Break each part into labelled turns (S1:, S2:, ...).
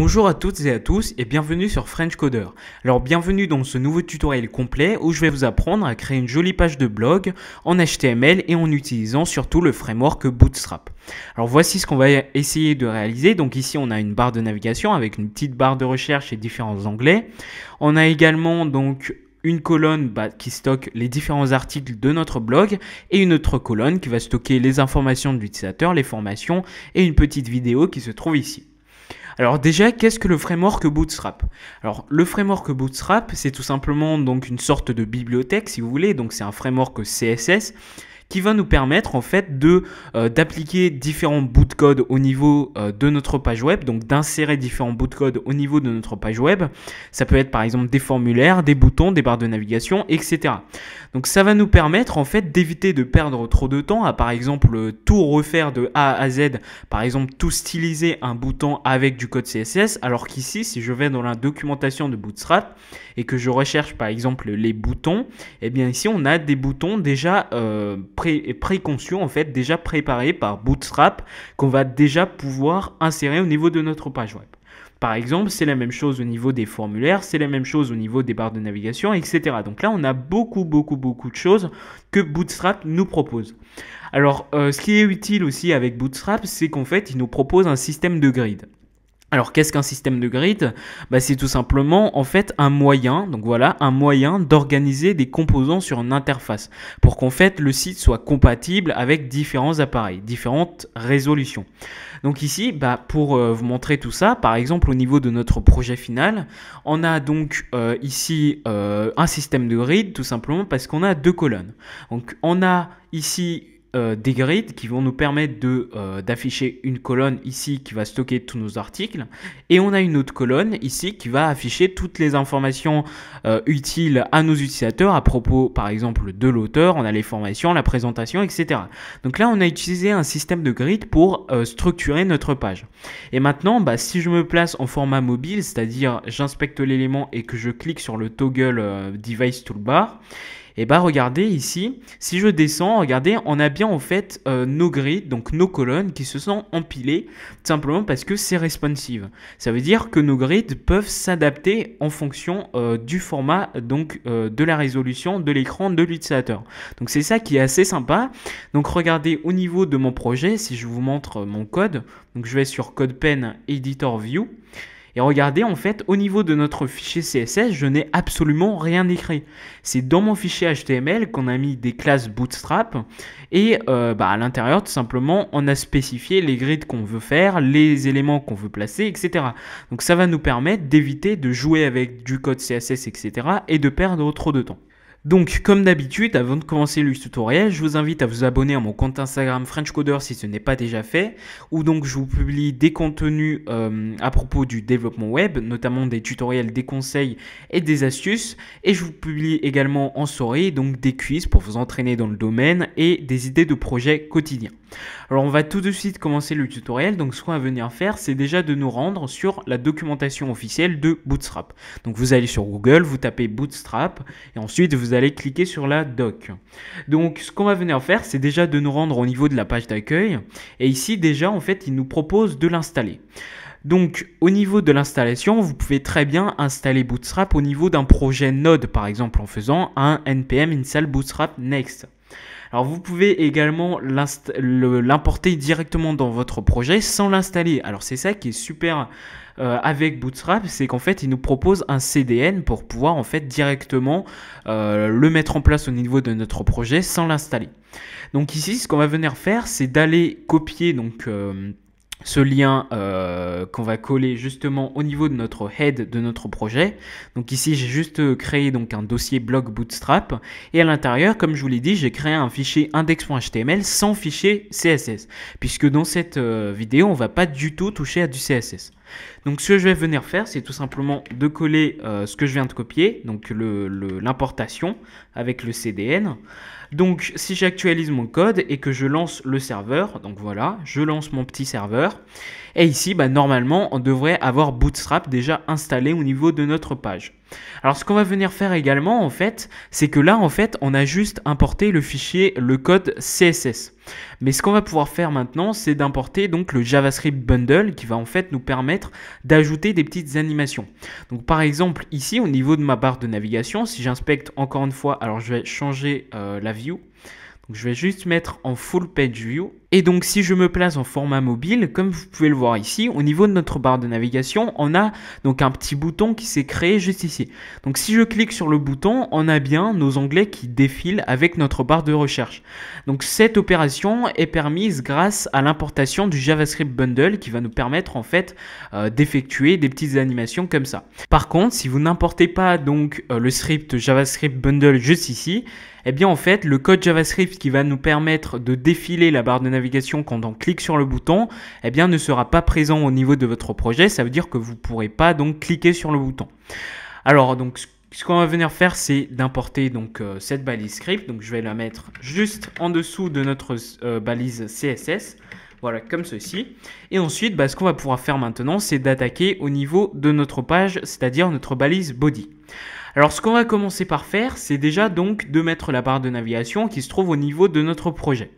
S1: Bonjour à toutes et à tous et bienvenue sur French Coder. Alors bienvenue dans ce nouveau tutoriel complet où je vais vous apprendre à créer une jolie page de blog en HTML et en utilisant surtout le framework Bootstrap. Alors voici ce qu'on va essayer de réaliser. Donc ici on a une barre de navigation avec une petite barre de recherche et différents onglets. On a également donc une colonne bah, qui stocke les différents articles de notre blog et une autre colonne qui va stocker les informations de l'utilisateur, les formations et une petite vidéo qui se trouve ici. Alors déjà, qu'est-ce que le framework Bootstrap Alors le framework Bootstrap, c'est tout simplement donc une sorte de bibliothèque si vous voulez, donc c'est un framework CSS qui va nous permettre en fait de euh, d'appliquer différents bouts de code au niveau euh, de notre page web, donc d'insérer différents bouts de code au niveau de notre page web. Ça peut être par exemple des formulaires, des boutons, des barres de navigation, etc. Donc ça va nous permettre en fait d'éviter de perdre trop de temps à par exemple tout refaire de A à Z, par exemple tout styliser un bouton avec du code CSS, alors qu'ici si je vais dans la documentation de Bootstrap et que je recherche par exemple les boutons, et eh bien ici on a des boutons déjà euh, pré préconçu, en fait, déjà préparé par Bootstrap, qu'on va déjà pouvoir insérer au niveau de notre page web. Par exemple, c'est la même chose au niveau des formulaires, c'est la même chose au niveau des barres de navigation, etc. Donc là, on a beaucoup, beaucoup, beaucoup de choses que Bootstrap nous propose. Alors, euh, ce qui est utile aussi avec Bootstrap, c'est qu'en fait, il nous propose un système de grid. Alors qu'est-ce qu'un système de grid bah, C'est tout simplement en fait un moyen, donc voilà, un moyen d'organiser des composants sur une interface pour qu'en fait le site soit compatible avec différents appareils, différentes résolutions. Donc ici, bah, pour euh, vous montrer tout ça, par exemple au niveau de notre projet final, on a donc euh, ici euh, un système de grid tout simplement parce qu'on a deux colonnes. Donc on a ici euh, des grids qui vont nous permettre de euh, d'afficher une colonne ici qui va stocker tous nos articles et on a une autre colonne ici qui va afficher toutes les informations euh, utiles à nos utilisateurs à propos par exemple de l'auteur, on a les formations, la présentation, etc. Donc là on a utilisé un système de grid pour structurer notre page. Et maintenant bah, si je me place en format mobile, c'est-à-dire j'inspecte l'élément et que je clique sur le toggle device toolbar, et eh bah ben, regardez ici, si je descends, regardez, on a bien en fait euh, nos grids, donc nos colonnes qui se sont empilées simplement parce que c'est responsive. Ça veut dire que nos grids peuvent s'adapter en fonction euh, du format donc euh, de la résolution de l'écran de l'utilisateur. Donc c'est ça qui est assez sympa. Donc regardez au niveau de mon projet, si je vous montre mon code, donc je vais sur CodePen Editor View. Et regardez, en fait, au niveau de notre fichier CSS, je n'ai absolument rien écrit. C'est dans mon fichier HTML qu'on a mis des classes Bootstrap et euh, bah, à l'intérieur, tout simplement, on a spécifié les grids qu'on veut faire, les éléments qu'on veut placer, etc. Donc ça va nous permettre d'éviter de jouer avec du code CSS, etc. et de perdre trop de temps. Donc, comme d'habitude, avant de commencer le tutoriel, je vous invite à vous abonner à mon compte Instagram FrenchCoder si ce n'est pas déjà fait, où donc je vous publie des contenus euh, à propos du développement web, notamment des tutoriels, des conseils et des astuces, et je vous publie également en soirée donc des quiz pour vous entraîner dans le domaine et des idées de projets quotidiens. Alors on va tout de suite commencer le tutoriel, donc ce qu'on va venir faire c'est déjà de nous rendre sur la documentation officielle de Bootstrap. Donc vous allez sur Google, vous tapez Bootstrap et ensuite vous allez cliquer sur la doc. Donc ce qu'on va venir faire c'est déjà de nous rendre au niveau de la page d'accueil et ici déjà en fait il nous propose de l'installer. Donc au niveau de l'installation, vous pouvez très bien installer Bootstrap au niveau d'un projet Node par exemple en faisant un npm install bootstrap next. Alors vous pouvez également l'importer directement dans votre projet sans l'installer. Alors c'est ça qui est super euh, avec Bootstrap, c'est qu'en fait il nous propose un CDN pour pouvoir en fait directement euh, le mettre en place au niveau de notre projet sans l'installer. Donc ici ce qu'on va venir faire c'est d'aller copier donc euh, ce lien euh, qu'on va coller justement au niveau de notre head de notre projet. Donc ici, j'ai juste créé donc un dossier blog Bootstrap et à l'intérieur, comme je vous l'ai dit, j'ai créé un fichier index.html sans fichier CSS puisque dans cette euh, vidéo, on va pas du tout toucher à du CSS. Donc ce que je vais venir faire, c'est tout simplement de coller euh, ce que je viens de copier, donc l'importation avec le CDN. Donc si j'actualise mon code et que je lance le serveur, donc voilà, je lance mon petit serveur. Et ici, bah, normalement, on devrait avoir Bootstrap déjà installé au niveau de notre page. Alors ce qu'on va venir faire également en fait, c'est que là en fait, on a juste importé le fichier le code CSS. Mais ce qu'on va pouvoir faire maintenant, c'est d'importer donc le JavaScript bundle qui va en fait nous permettre d'ajouter des petites animations. Donc par exemple ici au niveau de ma barre de navigation, si j'inspecte encore une fois, alors je vais changer euh, la view. je vais juste mettre en full page view et donc si je me place en format mobile, comme vous pouvez le voir ici, au niveau de notre barre de navigation, on a donc un petit bouton qui s'est créé juste ici. Donc si je clique sur le bouton, on a bien nos onglets qui défilent avec notre barre de recherche. Donc cette opération est permise grâce à l'importation du JavaScript bundle qui va nous permettre en fait euh, d'effectuer des petites animations comme ça. Par contre, si vous n'importez pas donc euh, le script JavaScript bundle juste ici, eh bien en fait le code JavaScript qui va nous permettre de défiler la barre de navigation quand on clique sur le bouton, eh bien, ne sera pas présent au niveau de votre projet. Ça veut dire que vous pourrez pas donc cliquer sur le bouton. Alors, donc, ce qu'on va venir faire, c'est d'importer donc euh, cette balise script. Donc, je vais la mettre juste en dessous de notre euh, balise CSS. Voilà, comme ceci. Et ensuite, bah, ce qu'on va pouvoir faire maintenant, c'est d'attaquer au niveau de notre page, c'est-à-dire notre balise body. Alors ce qu'on va commencer par faire, c'est déjà donc de mettre la barre de navigation qui se trouve au niveau de notre projet.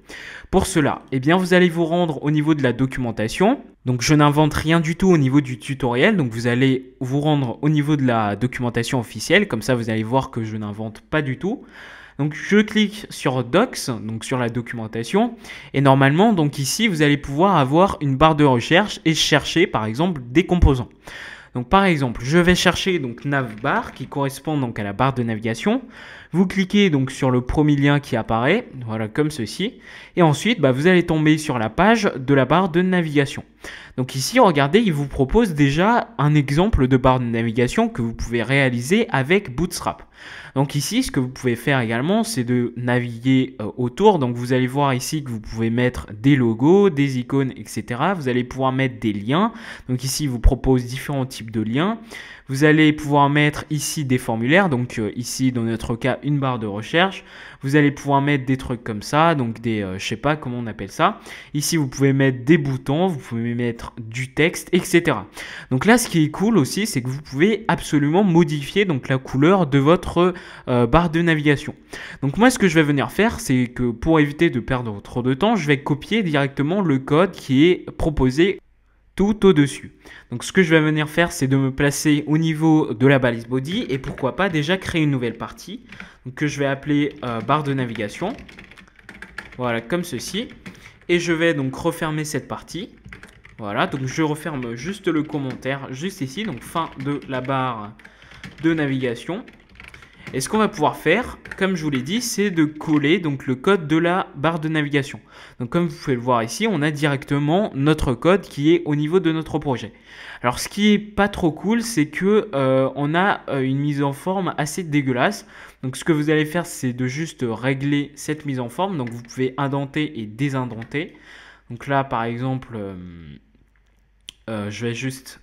S1: Pour cela, eh bien vous allez vous rendre au niveau de la documentation. Donc je n'invente rien du tout au niveau du tutoriel, donc vous allez vous rendre au niveau de la documentation officielle, comme ça vous allez voir que je n'invente pas du tout. Donc je clique sur Docs, donc sur la documentation, et normalement donc ici vous allez pouvoir avoir une barre de recherche et chercher par exemple des composants. Donc par exemple, je vais chercher donc navbar qui correspond donc à la barre de navigation. Vous cliquez donc sur le premier lien qui apparaît, voilà comme ceci, et ensuite bah, vous allez tomber sur la page de la barre de navigation. Donc ici, regardez, il vous propose déjà un exemple de barre de navigation que vous pouvez réaliser avec Bootstrap. Donc ici, ce que vous pouvez faire également, c'est de naviguer euh, autour. Donc vous allez voir ici que vous pouvez mettre des logos, des icônes, etc. Vous allez pouvoir mettre des liens. Donc ici, il vous propose différents types de liens. Vous allez pouvoir mettre ici des formulaires, donc euh, ici dans notre cas une barre de recherche. Vous allez pouvoir mettre des trucs comme ça, donc des, euh, je sais pas comment on appelle ça. Ici vous pouvez mettre des boutons, vous pouvez mettre du texte, etc. Donc là ce qui est cool aussi, c'est que vous pouvez absolument modifier donc la couleur de votre euh, barre de navigation. Donc moi ce que je vais venir faire, c'est que pour éviter de perdre trop de temps, je vais copier directement le code qui est proposé tout au-dessus. Donc ce que je vais venir faire, c'est de me placer au niveau de la balise body et pourquoi pas déjà créer une nouvelle partie que je vais appeler euh, barre de navigation. Voilà, comme ceci. Et je vais donc refermer cette partie. Voilà, donc je referme juste le commentaire juste ici, donc fin de la barre de navigation. Et ce qu'on va pouvoir faire, comme je vous l'ai dit, c'est de coller donc le code de la barre de navigation. Donc comme vous pouvez le voir ici, on a directement notre code qui est au niveau de notre projet. Alors ce qui est pas trop cool, c'est que euh, on a euh, une mise en forme assez dégueulasse. Donc ce que vous allez faire, c'est de juste régler cette mise en forme. Donc vous pouvez indenter et désindenter. Donc là, par exemple, euh, je vais juste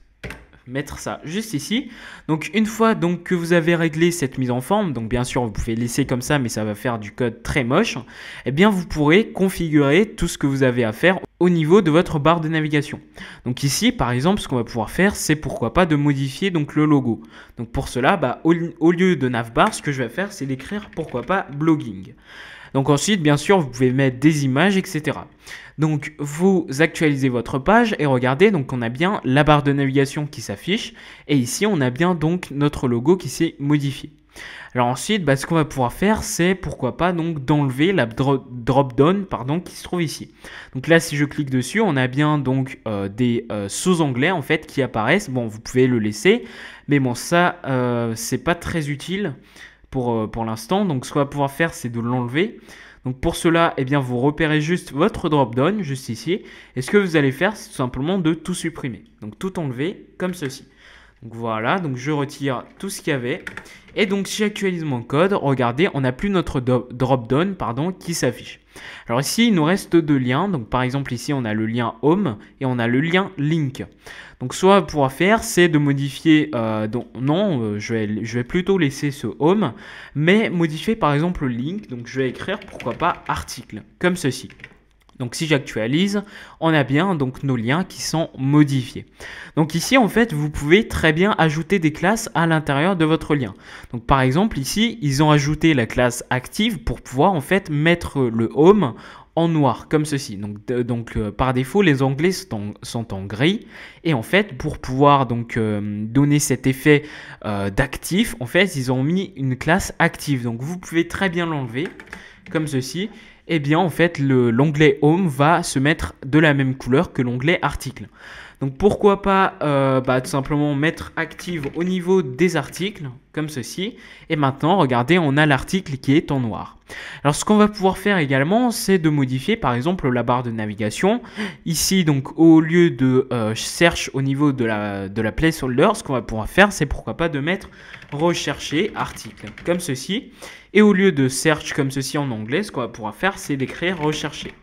S1: mettre ça juste ici. Donc une fois donc que vous avez réglé cette mise en forme, donc bien sûr vous pouvez laisser comme ça mais ça va faire du code très moche, eh bien vous pourrez configurer tout ce que vous avez à faire au niveau de votre barre de navigation. Donc ici par exemple ce qu'on va pouvoir faire c'est pourquoi pas de modifier donc le logo. Donc pour cela bah, au, au lieu de navbar ce que je vais faire c'est d'écrire pourquoi pas blogging. Donc ensuite bien sûr vous pouvez mettre des images etc. Donc vous actualisez votre page et regardez, donc on a bien la barre de navigation qui s'affiche et ici on a bien donc notre logo qui s'est modifié. Alors ensuite, bah, ce qu'on va pouvoir faire, c'est pourquoi pas donc d'enlever la drop-down pardon qui se trouve ici. Donc là, si je clique dessus, on a bien donc euh, des euh, sous anglais en fait qui apparaissent. Bon, vous pouvez le laisser, mais bon, ça euh, c'est pas très utile pour, pour l'instant. Donc ce qu'on va pouvoir faire, c'est de l'enlever. Donc pour cela, eh bien, vous repérez juste votre drop-down, juste ici. Et ce que vous allez faire, c'est tout simplement de tout supprimer. Donc tout enlever, comme ceci. Donc voilà, donc je retire tout ce qu'il y avait. Et donc si j'actualise mon code, regardez, on n'a plus notre drop-down pardon, qui s'affiche. Alors ici, il nous reste deux liens. Donc par exemple ici, on a le lien home et on a le lien link. Donc soit pour faire, c'est de modifier, euh, non, euh, je vais, je vais plutôt laisser ce home, mais modifier par exemple le link. Donc je vais écrire, pourquoi pas, article, comme ceci. Donc si j'actualise, on a bien donc nos liens qui sont modifiés. Donc ici en fait, vous pouvez très bien ajouter des classes à l'intérieur de votre lien. Donc par exemple ici, ils ont ajouté la classe active pour pouvoir en fait mettre le home en noir comme ceci. Donc, donc euh, par défaut, les onglets sont, en, gris. Et en fait, pour pouvoir donc euh, donner cet effet euh, d'actif, en fait, ils ont mis une classe active. Donc vous pouvez très bien l'enlever comme ceci eh bien en fait l'onglet Home va se mettre de la même couleur que l'onglet Article ». Donc pourquoi pas euh, bah, tout simplement mettre active au niveau des articles, comme ceci. Et maintenant, regardez, on a l'article qui est en noir. Alors ce qu'on va pouvoir faire également, c'est de modifier par exemple la barre de navigation. Ici, donc au lieu de euh, search au niveau de la, de la placeholder, ce qu'on va pouvoir faire, c'est pourquoi pas de mettre rechercher article, comme ceci. Et au lieu de search comme ceci en anglais, ce qu'on va pouvoir faire, c'est d'écrire rechercher.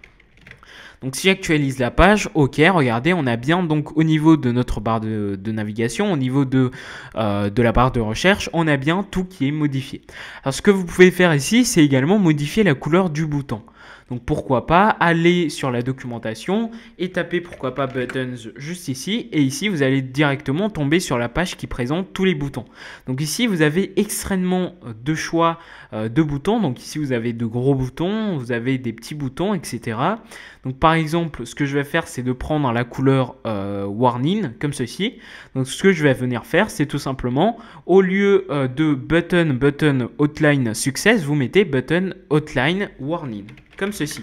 S1: Donc si j'actualise la page, ok, regardez, on a bien donc au niveau de notre barre de, navigation, au niveau de, euh, de, la barre de recherche, on a bien tout qui est modifié. Alors ce que vous pouvez faire ici, c'est également modifier la couleur du bouton. Donc pourquoi pas aller sur la documentation et taper pourquoi pas buttons juste ici et ici vous allez directement tomber sur la page qui présente tous les boutons. Donc ici vous avez extrêmement euh, de choix euh, de boutons. Donc ici vous avez de gros boutons, vous avez des petits boutons, etc. Donc par exemple ce que je vais faire c'est de prendre la couleur euh, warning comme ceci. Donc ce que je vais venir faire c'est tout simplement au lieu de button button outline success vous mettez button outline warning comme ceci.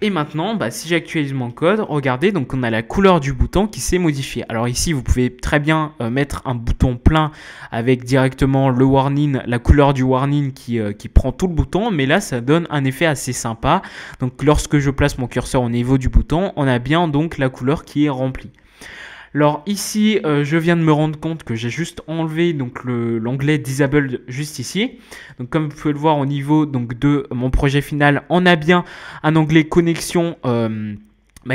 S1: Et maintenant, bah, si j'actualise mon code, regardez, donc on a la couleur du bouton qui s'est modifiée. Alors ici, vous pouvez très bien euh, mettre un bouton plein avec directement le warning, la couleur du warning qui, euh, qui, prend tout le bouton, mais là, ça donne un effet assez sympa. Donc lorsque je place mon curseur au niveau du bouton, on a bien donc la couleur qui est remplie. Alors ici, euh, je viens de me rendre compte que j'ai juste enlevé donc l'onglet Disable juste ici. Donc comme vous pouvez le voir au niveau donc, de mon projet final, on a bien un onglet connexion. Euh,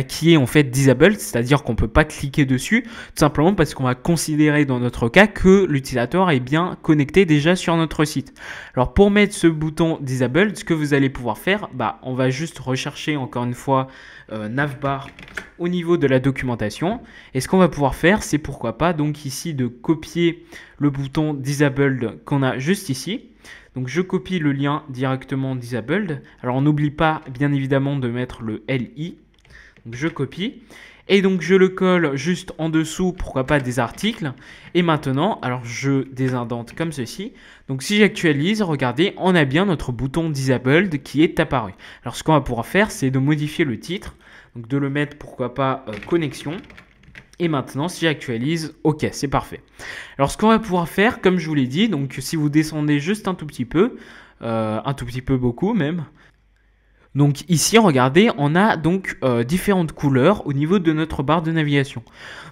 S1: qui est en fait Disabled c'est-à-dire qu'on ne peut pas cliquer dessus, tout simplement parce qu'on va considérer dans notre cas que l'utilisateur est bien connecté déjà sur notre site. Alors pour mettre ce bouton Disabled », ce que vous allez pouvoir faire, bah, on va juste rechercher encore une fois euh, navbar au niveau de la documentation. Et ce qu'on va pouvoir faire, c'est pourquoi pas donc ici de copier le bouton disabled qu'on a juste ici. Donc je copie le lien directement disabled. Alors on n'oublie pas bien évidemment de mettre le LI je copie. Et donc je le colle juste en dessous, pourquoi pas des articles. Et maintenant, alors je désindente comme ceci. Donc si j'actualise, regardez, on a bien notre bouton Disabled qui est apparu. Alors ce qu'on va pouvoir faire, c'est de modifier le titre. Donc de le mettre, pourquoi pas, euh, connexion. Et maintenant, si j'actualise, ok, c'est parfait. Alors ce qu'on va pouvoir faire, comme je vous l'ai dit, donc si vous descendez juste un tout petit peu, euh, un tout petit peu beaucoup même, donc ici, regardez, on a donc euh, différentes couleurs au niveau de notre barre de navigation.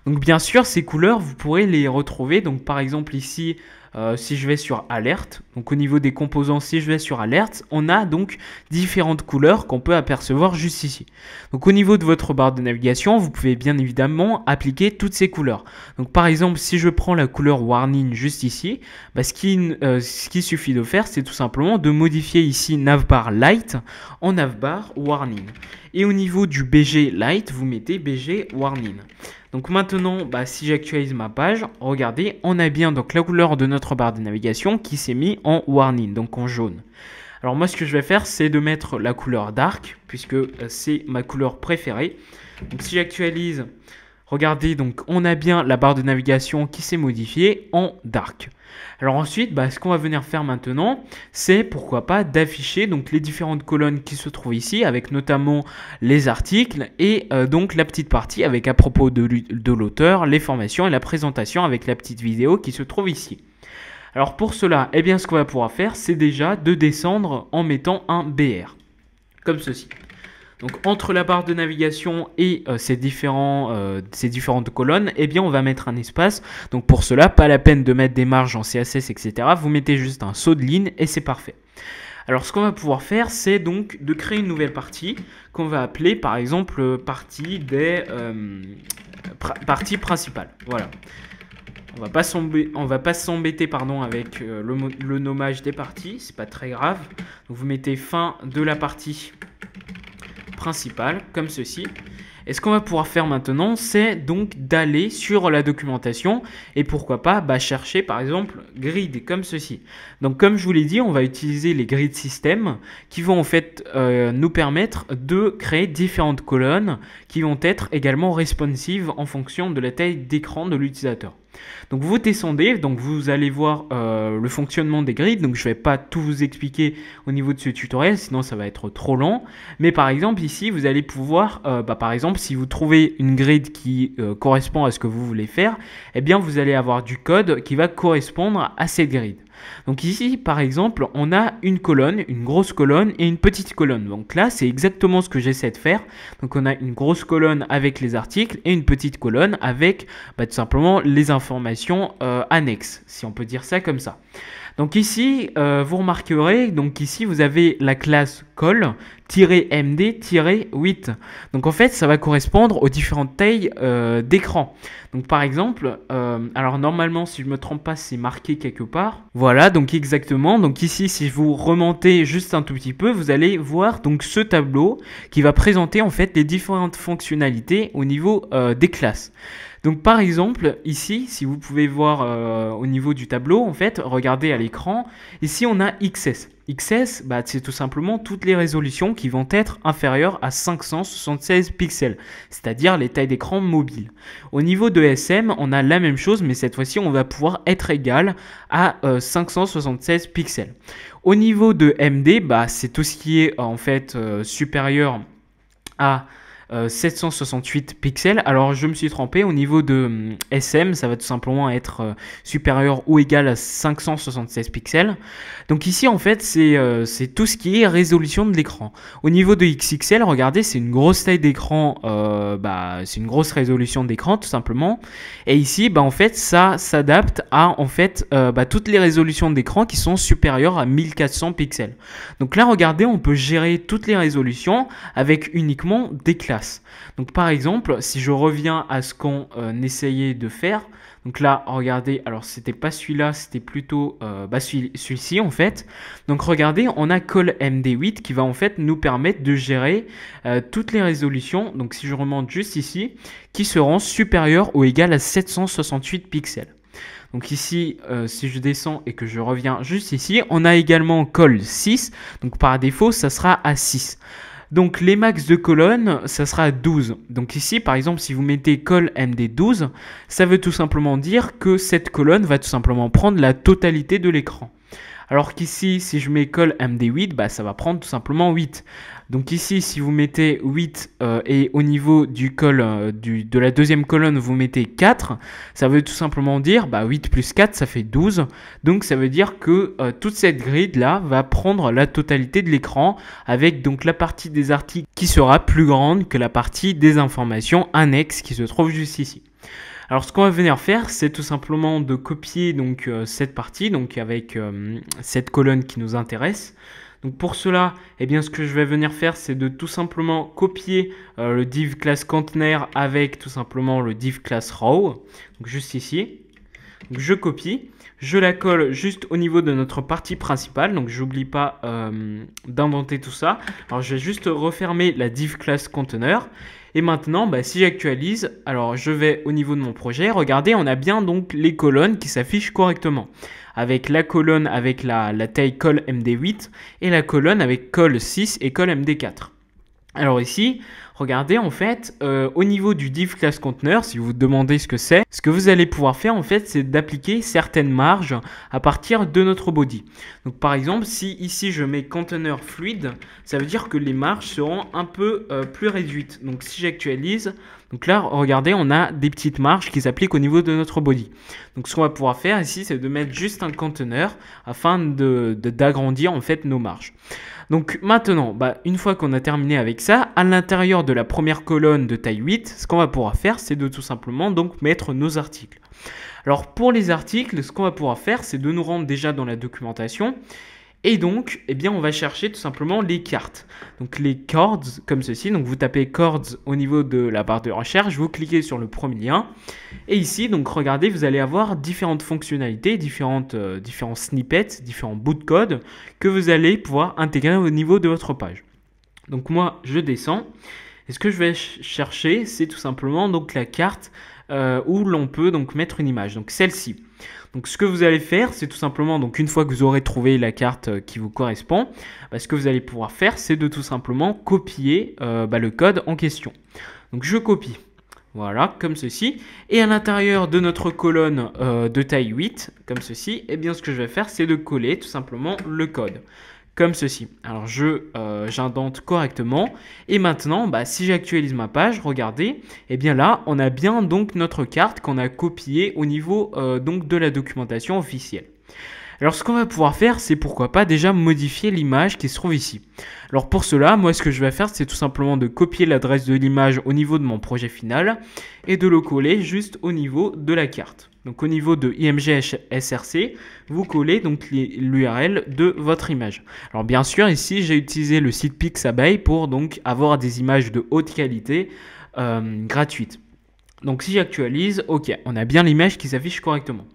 S1: Donc bien sûr, ces couleurs, vous pourrez les retrouver. Donc par exemple ici, euh, si je vais sur alerte, donc au niveau des composants, si je vais sur alerte, on a donc différentes couleurs qu'on peut apercevoir juste ici. Donc au niveau de votre barre de navigation, vous pouvez bien évidemment appliquer toutes ces couleurs. Donc par exemple, si je prends la couleur warning juste ici, bah, ce qu'il euh, qui suffit de faire, c'est tout simplement de modifier ici navbar light en navbar warning. Et au niveau du BG light, vous mettez BG warning. Donc maintenant, bah, si j'actualise ma page, regardez, on a bien donc la couleur de notre barre de navigation qui s'est mise en warning, donc en jaune. Alors moi, ce que je vais faire, c'est de mettre la couleur dark, puisque euh, c'est ma couleur préférée. Donc si j'actualise, regardez, donc on a bien la barre de navigation qui s'est modifiée en dark. Alors ensuite, bah, ce qu'on va venir faire maintenant, c'est pourquoi pas d'afficher donc les différentes colonnes qui se trouvent ici, avec notamment les articles et euh, donc la petite partie avec à propos de l'auteur, les formations et la présentation avec la petite vidéo qui se trouve ici. Alors pour cela, eh bien ce qu'on va pouvoir faire, c'est déjà de descendre en mettant un BR, comme ceci. Donc entre la barre de navigation et euh, ces, différents, euh, ces différentes colonnes, eh bien on va mettre un espace. Donc pour cela, pas la peine de mettre des marges en CSS, etc. Vous mettez juste un saut de ligne et c'est parfait. Alors ce qu'on va pouvoir faire, c'est donc de créer une nouvelle partie qu'on va appeler par exemple euh, partie des partie principale. Voilà. On ne va pas s'embêter pardon avec le, le nommage des parties, c'est pas très grave. vous mettez fin de la partie principale, comme ceci. Et ce qu'on va pouvoir faire maintenant, c'est donc d'aller sur la documentation et pourquoi pas bah, chercher par exemple grid comme ceci. Donc comme je vous l'ai dit, on va utiliser les grid system qui vont en fait euh, nous permettre de créer différentes colonnes qui vont être également responsives en fonction de la taille d'écran de l'utilisateur. Donc vous descendez, donc vous allez voir euh, le fonctionnement des grids. Donc je ne vais pas tout vous expliquer au niveau de ce tutoriel, sinon ça va être trop long. Mais par exemple ici, vous allez pouvoir, euh, bah, par exemple, si vous trouvez une grid qui euh, correspond à ce que vous voulez faire, eh bien vous allez avoir du code qui va correspondre à cette grid. Donc ici, par exemple, on a une colonne, une grosse colonne et une petite colonne. Donc là, c'est exactement ce que j'essaie de faire. Donc on a une grosse colonne avec les articles et une petite colonne avec bah, tout simplement les informations euh, annexes, si on peut dire ça comme ça. Donc ici, euh, vous remarquerez, donc ici, vous avez la classe col-md-8. Donc en fait, ça va correspondre aux différentes tailles euh, d'écran. Donc par exemple, euh, alors normalement, si je me trompe pas, c'est marqué quelque part. Voilà, donc exactement. Donc ici, si vous remontez juste un tout petit peu, vous allez voir donc ce tableau qui va présenter en fait les différentes fonctionnalités au niveau des classes. Donc par exemple, ici, si vous pouvez voir euh, au niveau du tableau, en fait, regardez à l'écran, ici on a XS. XS, bah, c'est tout simplement toutes les résolutions qui vont être inférieures à 576 pixels, c'est-à-dire les tailles d'écran mobiles. Au niveau de SM, on a la même chose, mais cette fois-ci, on va pouvoir être égal à 576 euh, pixels. Au niveau de MD, bah, c'est tout ce qui est euh, en fait supérieur à 768 euh, pixels. Alors je me suis trompé, au niveau de SM, hum, ça va tout simplement être euh, supérieur ou égal à 576 pixels. Donc ici en fait euh, c'est tout ce qui est résolution de l'écran. Au niveau de XXL, regardez, c'est une grosse taille d'écran, bah, c'est une grosse résolution d'écran tout simplement. Et ici, bah, en fait, ça s'adapte à en fait bah, toutes les résolutions d'écran qui sont supérieures à 1400 pixels. Donc là, regardez, on peut gérer toutes les résolutions avec uniquement des classes. Donc par exemple, si je reviens à ce qu'on euh, essayait de faire, donc là, regardez, alors c'était pas celui-là, c'était plutôt euh, bah, celui-ci en fait. Donc regardez, on a call MD8 qui va en fait nous permettre de gérer euh, toutes les résolutions, donc si je remonte juste ici, qui seront supérieures ou égales à 768 pixels. Donc ici, si je descends et que je reviens juste ici, on a également call 6. Donc par défaut, ça sera à 6. Donc les max de colonne, ça sera 12. Donc ici, par exemple, si vous mettez col MD12, ça veut tout simplement dire que cette colonne va tout simplement prendre la totalité de l'écran. Alors qu'ici, si je mets col MD8, bah, ça va prendre tout simplement 8. Donc ici, si vous mettez 8 euh, et au niveau du col, euh, du, de la deuxième colonne, vous mettez 4, ça veut tout simplement dire bah, 8 plus 4, ça fait 12. Donc ça veut dire que euh, toute cette grille-là va prendre la totalité de l'écran avec donc la partie des articles qui sera plus grande que la partie des informations annexes qui se trouve juste ici. Alors ce qu'on va venir faire, c'est tout simplement de copier donc euh, cette partie, donc avec euh, cette colonne qui nous intéresse. Donc pour cela, eh bien ce que je vais venir faire, c'est de tout simplement copier euh, le div class container avec tout simplement le div class row, juste ici. je copie. Je la colle juste au niveau de notre partie principale. Donc, j'oublie pas euh, d'inventer tout ça. Alors, je vais juste refermer la div class container. Et maintenant, bah, si j'actualise, alors je vais au niveau de mon projet. Regardez, on a bien donc les colonnes qui s'affichent correctement. Avec la colonne avec la, la taille col MD8 et la colonne avec col 6 et col MD4. Alors ici, regardez en fait, euh, au niveau du div class container, si vous vous demandez ce que c'est, ce que vous allez pouvoir faire en fait, c'est d'appliquer certaines marges à partir de notre body. Donc par exemple, si ici je mets container fluide, ça veut dire que les marges seront un peu euh, plus réduites. Donc si j'actualise, donc là, regardez, on a des petites marges qui s'appliquent au niveau de notre body. Donc ce qu'on va pouvoir faire ici, c'est de mettre juste un conteneur afin d'agrandir en fait nos marges. Donc maintenant, bah, une fois qu'on a terminé avec ça, à l'intérieur de la première colonne de taille 8, ce qu'on va pouvoir faire, c'est de tout simplement donc mettre nos articles. Alors pour les articles, ce qu'on va pouvoir faire, c'est de nous rendre déjà dans la documentation et donc, eh bien, on va chercher tout simplement les cartes. Donc les cords comme ceci. Donc vous tapez cords au niveau de la barre de recherche, vous cliquez sur le premier lien. Et ici, donc regardez, vous allez avoir différentes fonctionnalités, différentes, euh, différents snippets, différents bouts de code que vous allez pouvoir intégrer au niveau de votre page. Donc moi, je descends. Et ce que je vais chercher, c'est tout simplement donc la carte euh, où l'on peut donc mettre une image. Donc celle-ci. Donc ce que vous allez faire, c'est tout simplement, donc une fois que vous aurez trouvé la carte euh, qui vous correspond, bah, ce que vous allez pouvoir faire, c'est de tout simplement copier euh, bah, le code en question. Donc je copie. Voilà, comme ceci. Et à l'intérieur de notre colonne euh, de taille 8, comme ceci, et eh bien ce que je vais faire, c'est de coller tout simplement le code comme ceci. Alors je euh, j'indente correctement et maintenant bah, si j'actualise ma page, regardez, eh bien là on a bien donc notre carte qu'on a copiée au niveau euh, donc de la documentation officielle. Alors ce qu'on va pouvoir faire, c'est pourquoi pas déjà modifier l'image qui se trouve ici. Alors pour cela, moi ce que je vais faire, c'est tout simplement de copier l'adresse de l'image au niveau de mon projet final et de le coller juste au niveau de la carte. Donc au niveau de IMG SRC, vous collez donc l'URL de votre image. Alors bien sûr, ici j'ai utilisé le site Pixabay pour donc avoir des images de haute qualité euh, gratuites. Donc si j'actualise, ok, on a bien l'image qui s'affiche correctement.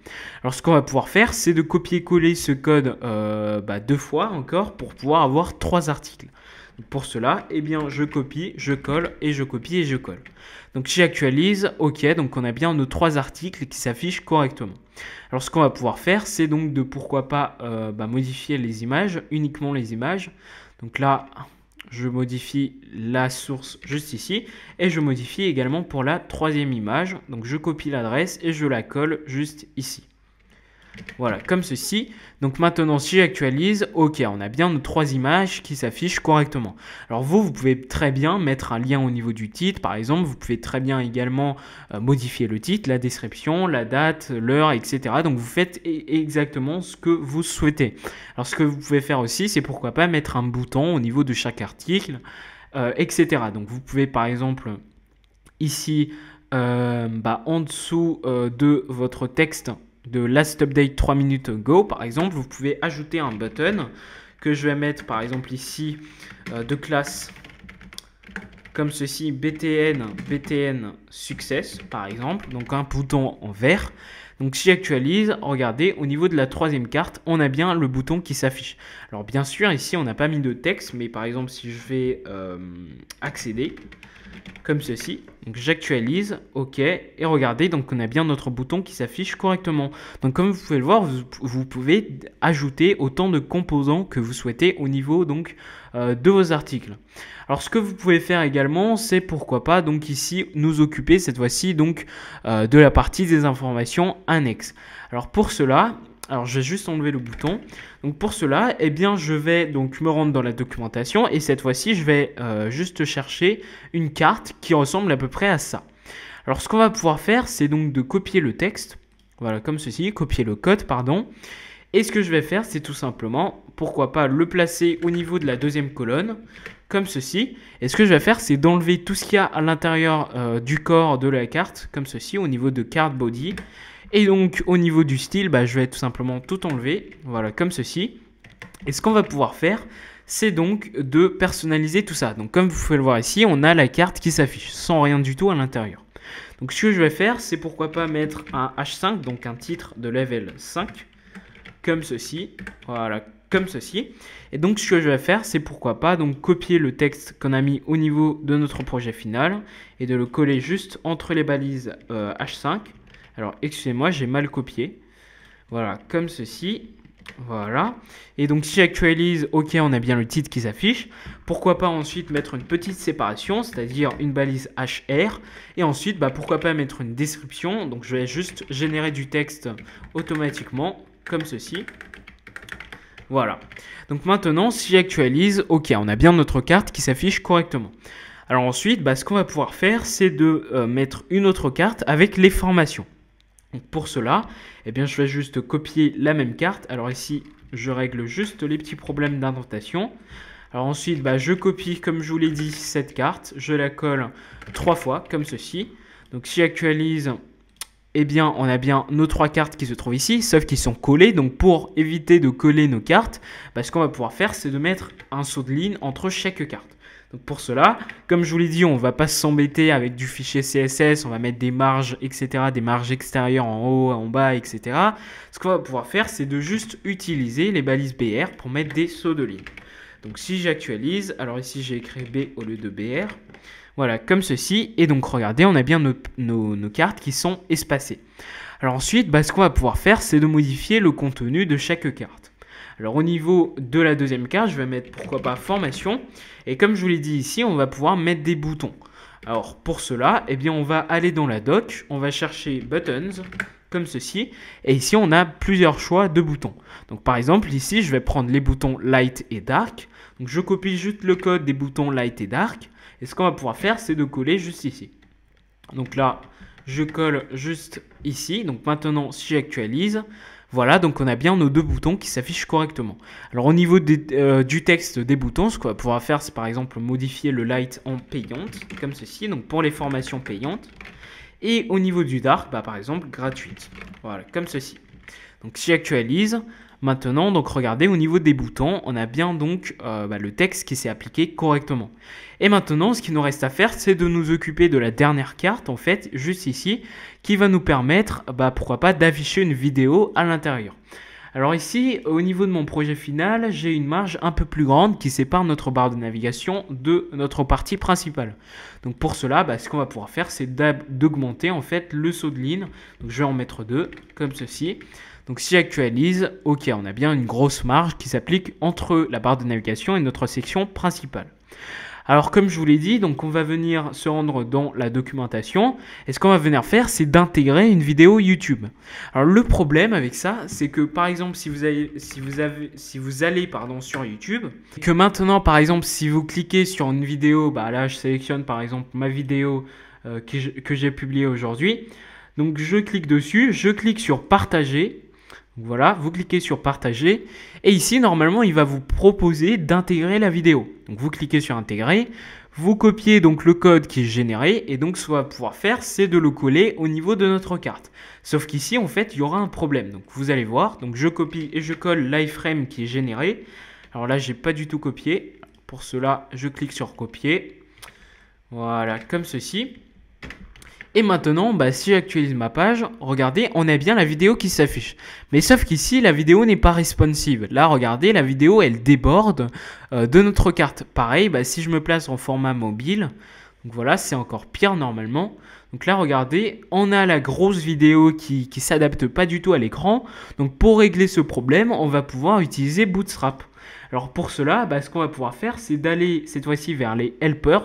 S1: Alors ce qu'on va pouvoir faire, c'est de copier-coller ce code euh, bah, deux fois encore pour pouvoir avoir trois articles. Pour cela, eh bien, je copie, je colle et je copie et je colle. Donc j'actualise, ok, donc on a bien nos trois articles qui s'affichent correctement. Alors ce qu'on va pouvoir faire, c'est donc de pourquoi pas euh, bah, modifier les images, uniquement les images. Donc là, je modifie la source juste ici et je modifie également pour la troisième image. Donc je copie l'adresse et je la colle juste ici. Voilà, comme ceci. Donc maintenant, si j'actualise, ok, on a bien nos trois images qui s'affichent correctement. Alors vous, vous pouvez très bien mettre un lien au niveau du titre, par exemple. Vous pouvez très bien également euh, modifier le titre, la description, la date, l'heure, etc. Donc vous faites e-, exactement ce que vous souhaitez. Alors ce que vous pouvez faire aussi, c'est pourquoi pas mettre un bouton au niveau de chaque article, euh, etc. Donc vous pouvez par exemple ici, euh, bah, en dessous de votre texte, de last update 3 minutes go par exemple, vous pouvez ajouter un button que je vais mettre par exemple ici euh, de classe comme ceci btn btn success par exemple donc un bouton en vert donc si j'actualise regardez au niveau de la troisième carte on a bien le bouton qui s'affiche alors bien sûr ici on n'a pas mis de texte mais par exemple si je vais euh, accéder comme ceci. Donc j'actualise, ok, et regardez, donc on a bien notre bouton qui s'affiche correctement. Donc comme vous pouvez le voir, vous, pouvez ajouter autant de composants que vous souhaitez au niveau donc euh, de vos articles. Alors ce que vous pouvez faire également, c'est pourquoi pas donc ici nous occuper cette fois-ci donc euh, de la partie des informations annexes. Alors pour cela, alors je vais juste enlever le bouton. Donc pour cela, eh bien je vais donc me rendre dans la documentation et cette fois-ci je vais euh, juste chercher une carte qui ressemble à peu près à ça. Alors ce qu'on va pouvoir faire, c'est donc de copier le texte. Voilà, comme ceci, copier le code, pardon. Et ce que je vais faire, c'est tout simplement, pourquoi pas le placer au niveau de la deuxième colonne, comme ceci. Et ce que je vais faire, c'est d'enlever tout ce qu'il y a à l'intérieur euh, du corps de la carte, comme ceci, au niveau de card body. Et donc au niveau du style, bah, je vais tout simplement tout enlever, voilà comme ceci. Et ce qu'on va pouvoir faire, c'est donc de personnaliser tout ça. Donc comme vous pouvez le voir ici, on a la carte qui s'affiche sans rien du tout à l'intérieur. Donc ce que je vais faire, c'est pourquoi pas mettre un H5, donc un titre de level 5, comme ceci. Voilà, comme ceci. Et donc ce que je vais faire, c'est pourquoi pas donc copier le texte qu'on a mis au niveau de notre projet final et de le coller juste entre les balises H5 euh, alors, excusez-moi, j'ai mal copié. Voilà, comme ceci. Voilà. Et donc si j'actualise, ok, on a bien le titre qui s'affiche. Pourquoi pas ensuite mettre une petite séparation, c'est-à-dire une balise HR. Et ensuite, bah, pourquoi pas mettre une description. Donc je vais juste générer du texte automatiquement, comme ceci. Voilà. Donc maintenant, si j'actualise, ok, on a bien notre carte qui s'affiche correctement. Alors ensuite, bah, ce qu'on va pouvoir faire, c'est de euh, mettre une autre carte avec les formations. Donc pour cela, eh bien, je vais juste copier la même carte. Alors ici, je règle juste les petits problèmes d'indentation. Alors ensuite, bah, je copie, comme je vous l'ai dit, cette carte. Je la colle trois fois, comme ceci. Donc si j'actualise, eh bien, on a bien nos trois cartes qui se trouvent ici, sauf qu'ils sont collés. Donc pour éviter de coller nos cartes, bah, ce qu'on va pouvoir faire, c'est de mettre un saut de ligne entre chaque carte. Donc pour cela, comme je vous l'ai dit, on ne va pas s'embêter avec du fichier CSS, on va mettre des marges, etc., des marges extérieures en haut, en bas, etc. Ce qu'on va pouvoir faire, c'est de juste utiliser les balises BR pour mettre des sauts de ligne. Donc si j'actualise, alors ici j'ai écrit B au lieu de BR. Voilà, comme ceci. Et donc regardez, on a bien nos, cartes qui sont espacées. Alors ensuite, bah, ce qu'on va pouvoir faire, c'est de modifier le contenu de chaque carte. Alors au niveau de la deuxième carte, je vais mettre pourquoi pas formation. Et comme je vous l'ai dit ici, on va pouvoir mettre des boutons. Alors pour cela, eh bien, on va aller dans la doc, on va chercher buttons comme ceci. Et ici, on a plusieurs choix de boutons. Donc par exemple, ici, je vais prendre les boutons light et dark. Donc je copie juste le code des boutons light et dark. Et ce qu'on va pouvoir faire, c'est de coller juste ici. Donc là, je colle juste ici. Donc maintenant, si j'actualise, voilà, donc on a bien nos deux boutons qui s'affichent correctement. Alors au niveau euh, du texte des boutons, ce qu'on va pouvoir faire, c'est par exemple modifier le light en payante, comme ceci, donc pour les formations payantes. Et au niveau du dark, bah, par exemple gratuite. Voilà, comme ceci. Donc si j'actualise, Maintenant, donc regardez au niveau des boutons, on a bien donc euh, bah, le texte qui s'est appliqué correctement. Et maintenant, ce qu'il nous reste à faire, c'est de nous occuper de la dernière carte, en fait, juste ici, qui va nous permettre, bah, pourquoi pas, d'afficher une vidéo à l'intérieur. Alors ici, au niveau de mon projet final, j'ai une marge un peu plus grande qui sépare notre barre de navigation de notre partie principale. Donc pour cela, bah, ce qu'on va pouvoir faire, c'est d'augmenter en fait le saut de ligne. Donc je vais en mettre deux, comme ceci. Donc si j'actualise, ok, on a bien une grosse marge qui s'applique entre la barre de navigation et notre section principale. Alors comme je vous l'ai dit, donc on va venir se rendre dans la documentation et ce qu'on va venir faire c'est d'intégrer une vidéo YouTube. Alors le problème avec ça, c'est que par exemple si vous, avez, si vous, avez, si vous allez pardon, sur YouTube, que maintenant par exemple si vous cliquez sur une vidéo, bah là je sélectionne par exemple ma vidéo euh, que j'ai publiée aujourd'hui, donc je clique dessus, je clique sur partager voilà, vous cliquez sur partager et ici normalement il va vous proposer d'intégrer la vidéo. Donc vous cliquez sur intégrer, vous copiez donc le code qui est généré et donc ce qu'on va pouvoir faire c'est de le coller au niveau de notre carte. Sauf qu'ici en fait il y aura un problème. Donc vous allez voir, donc je copie et je colle l'iframe qui est généré. Alors là j'ai pas du tout copié, pour cela je clique sur copier. Voilà, comme ceci. Et maintenant, bah, si j'actualise ma page, regardez, on a bien la vidéo qui s'affiche. Mais sauf qu'ici, la vidéo n'est pas responsive. Là, regardez, la vidéo, elle déborde euh, de notre carte. Pareil, bah, si je me place en format mobile, donc voilà, c'est encore pire normalement. Donc là, regardez, on a la grosse vidéo qui ne s'adapte pas du tout à l'écran. Donc pour régler ce problème, on va pouvoir utiliser Bootstrap. Alors pour cela, bah, ce qu'on va pouvoir faire, c'est d'aller cette fois-ci vers les helpers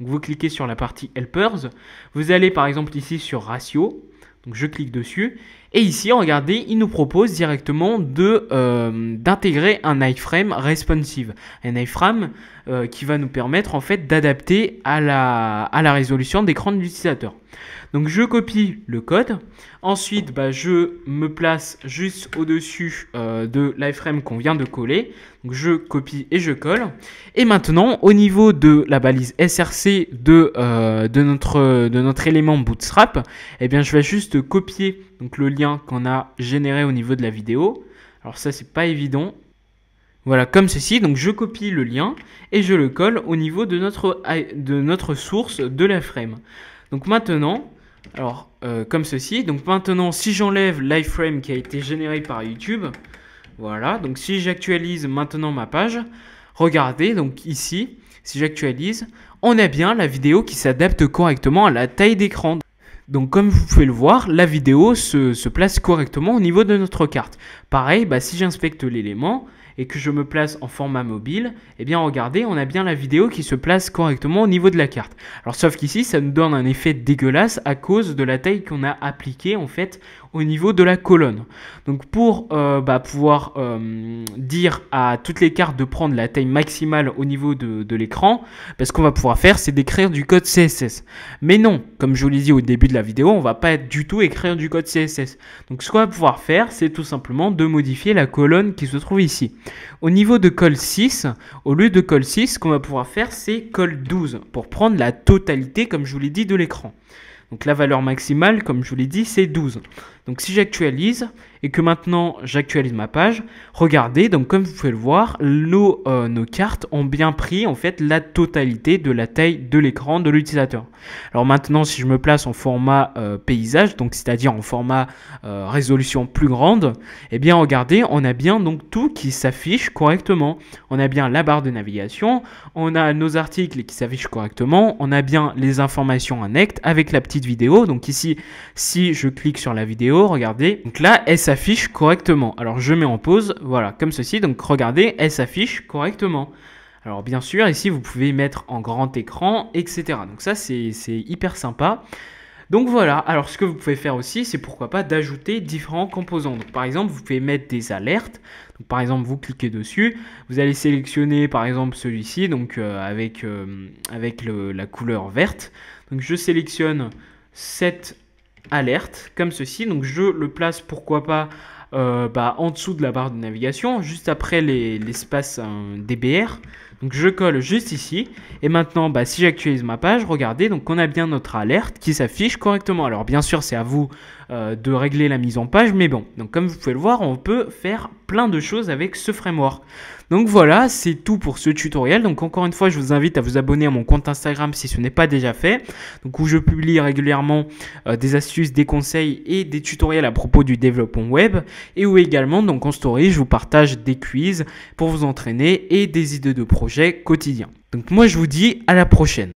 S1: vous cliquez sur la partie helpers. Vous allez par exemple ici sur ratio. Donc je clique dessus. Et ici, regardez, il nous propose directement euh, d'intégrer un iframe responsive. Un iframe euh, qui va nous permettre en fait d'adapter à la, à la résolution d'écran de l'utilisateur. Donc je copie le code. Ensuite, bah, je me place juste au-dessus euh, de l'iframe qu'on vient de coller. Donc je copie et je colle. Et maintenant, au niveau de la balise SRC de, euh, de, notre, de notre élément Bootstrap, eh bien, je vais juste copier donc, le lien qu'on a généré au niveau de la vidéo. Alors ça, c'est pas évident. Voilà, comme ceci. Donc je copie le lien et je le colle au niveau de notre, de notre source de l'iFrame. Donc maintenant, alors, euh, comme ceci. Donc maintenant, si j'enlève l'iframe qui a été généré par YouTube, voilà. Donc si j'actualise maintenant ma page, regardez, donc ici, si j'actualise, on a bien la vidéo qui s'adapte correctement à la taille d'écran. Donc comme vous pouvez le voir, la vidéo se, place correctement au niveau de notre carte. Pareil, bah, si j'inspecte l'élément, et que je me place en format mobile, eh bien regardez, on a bien la vidéo qui se place correctement au niveau de la carte. Alors sauf qu'ici, ça nous donne un effet dégueulasse à cause de la taille qu'on a appliquée en fait au niveau de la colonne. Donc pour euh, bah, pouvoir euh, dire à toutes les cartes de prendre la taille maximale au niveau de, l'écran, bah, ce qu'on va pouvoir faire, c'est d'écrire du code CSS. Mais non, comme je vous l'ai dit au début de la vidéo, on va pas du tout écrire du code CSS. Donc ce qu'on va pouvoir faire, c'est tout simplement de modifier la colonne qui se trouve ici. Au niveau de col 6, au lieu de col 6, ce qu'on va pouvoir faire, c'est col 12 pour prendre la totalité, comme je vous l'ai dit, de l'écran. Donc la valeur maximale, comme je vous l'ai dit, c'est 12. Donc si j'actualise et que maintenant j'actualise ma page, regardez, donc comme vous pouvez le voir, nos, euh, nos, cartes ont bien pris en fait la totalité de la taille de l'écran de l'utilisateur. Alors maintenant si je me place en format euh, paysage, donc c'est-à-dire en format euh, résolution plus grande, eh bien regardez, on a bien donc tout qui s'affiche correctement. On a bien la barre de navigation, on a nos articles qui s'affichent correctement, on a bien les informations annexes avec la petite vidéo. Donc ici, si je clique sur la vidéo, regardez. Donc là, elle s'affiche correctement. Alors je mets en pause, voilà, comme ceci. Donc regardez, elle s'affiche correctement. Alors bien sûr, ici, vous pouvez mettre en grand écran, etc. Donc ça, c'est hyper sympa. Donc voilà, alors ce que vous pouvez faire aussi, c'est pourquoi pas d'ajouter différents composants. Donc par exemple, vous pouvez mettre des alertes. Donc par exemple, vous cliquez dessus, vous allez sélectionner par exemple celui-ci, donc euh, avec, euh, avec la couleur verte. Donc je sélectionne cette alerte, comme ceci. Donc je le place, pourquoi pas, euh, bah, en dessous de la barre de navigation, juste après l'espace euh, DBR. Donc je colle juste ici. Et maintenant, bah, si j'actualise ma page, regardez, donc on a bien notre alerte qui s'affiche correctement. Alors bien sûr, c'est à vous euh, de régler la mise en page, mais bon. Donc comme vous pouvez le voir, on peut faire plein de choses avec ce framework. Donc voilà, c'est tout pour ce tutoriel. Donc encore une fois, je vous invite à vous abonner à mon compte Instagram si ce n'est pas déjà fait. Donc où je publie régulièrement euh, des astuces, des conseils et des tutoriels à propos du développement web. Et où également, donc en story, je vous partage des quiz pour vous entraîner et des idées de projets quotidiens. Donc moi, je vous dis à la prochaine.